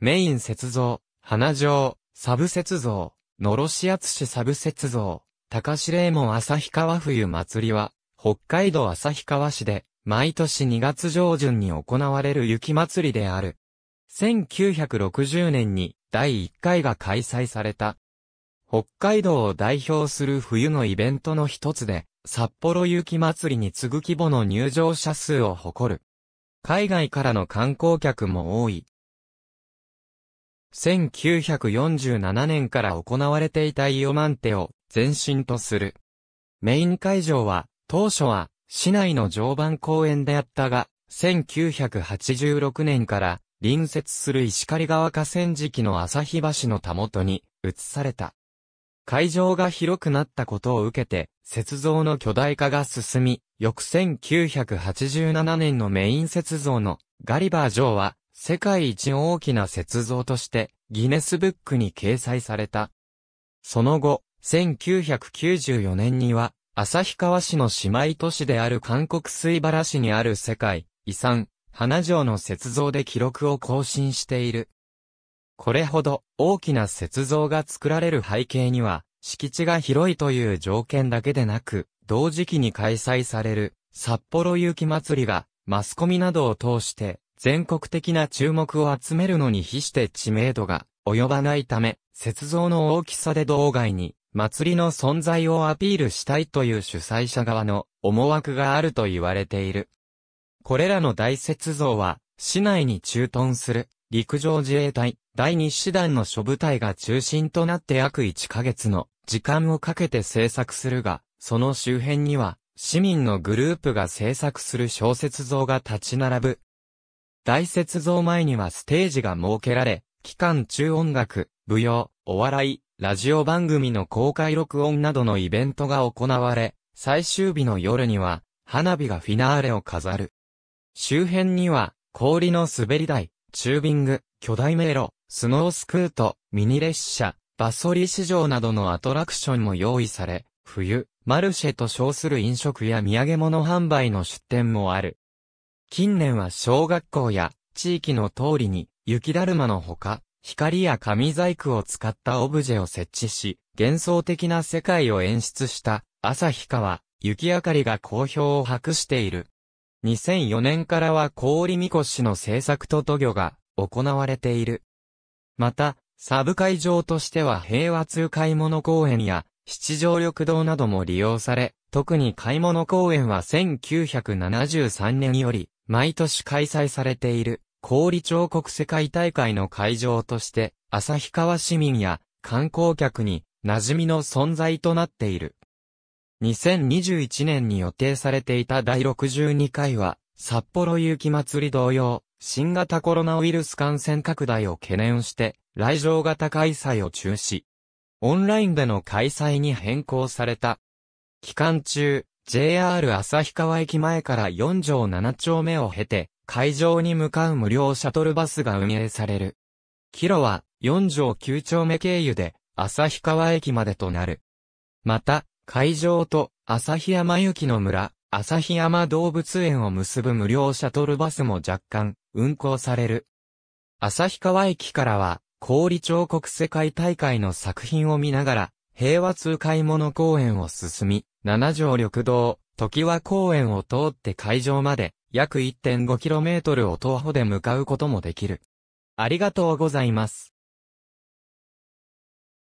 メイン雪像、花城、サブ雪像、のろし厚しサブ雪像、高いも門旭川冬祭りは、北海道旭川市で、毎年2月上旬に行われる雪祭りである。1960年に第1回が開催された。北海道を代表する冬のイベントの一つで、札幌雪祭りに次ぐ規模の入場者数を誇る。海外からの観光客も多い。1947年から行われていたイオマンテを前身とする。メイン会場は、当初は市内の常磐公園であったが、1986年から隣接する石狩川河川敷の日橋のたもとに移された。会場が広くなったことを受けて、雪像の巨大化が進み、翌1987年のメイン雪像のガリバー城は世界一大きな雪像としてギネスブックに掲載された。その後、1994年には、旭川市の姉妹都市である韓国水原市にある世界遺産、花城の雪像で記録を更新している。これほど大きな雪像が作られる背景には、敷地が広いという条件だけでなく、同時期に開催される札幌雪祭りがマスコミなどを通して全国的な注目を集めるのに比して知名度が及ばないため、雪像の大きさで道外に祭りの存在をアピールしたいという主催者側の思惑があると言われている。これらの大雪像は、市内に駐屯する陸上自衛隊第2師団の諸部隊が中心となって約1ヶ月の時間をかけて制作するが、その周辺には市民のグループが制作する小説像が立ち並ぶ大雪像前にはステージが設けられ、期間中音楽、舞踊、お笑い、ラジオ番組の公開録音などのイベントが行われ、最終日の夜には、花火がフィナーレを飾る。周辺には、氷の滑り台、チュービング、巨大迷路、スノースクート、ミニ列車、バソリ市場などのアトラクションも用意され、冬、マルシェと称する飲食や土産物販売の出店もある。近年は小学校や地域の通りに雪だるまのほか、光や紙細工を使ったオブジェを設置し、幻想的な世界を演出した朝日川、雪明かりが好評を博している。2004年からは氷みこしの制作と渡御が行われている。また、サブ会場としては平和通買い物公園や七条緑道なども利用され、特に買い物公園は1973年より毎年開催されている、氷彫刻世界大会の会場として、旭川市民や観光客に馴染みの存在となっている。2021年に予定されていた第62回は、札幌雪祭り同様、新型コロナウイルス感染拡大を懸念して、来場型開催を中止。オンラインでの開催に変更された。期間中、JR 旭川駅前から4条7丁目を経て、会場に向かう無料シャトルバスが運営される。キロは4条9丁目経由で旭川駅までとなる。また、会場と旭山行きの村、旭山動物園を結ぶ無料シャトルバスも若干運行される。旭川駅からは、氷彫刻世界大会の作品を見ながら、平和通買い物公園を進み、七条緑道、時は公園を通って会場まで、約 1.5km を徒歩で向かうこともできる。ありがとうございます。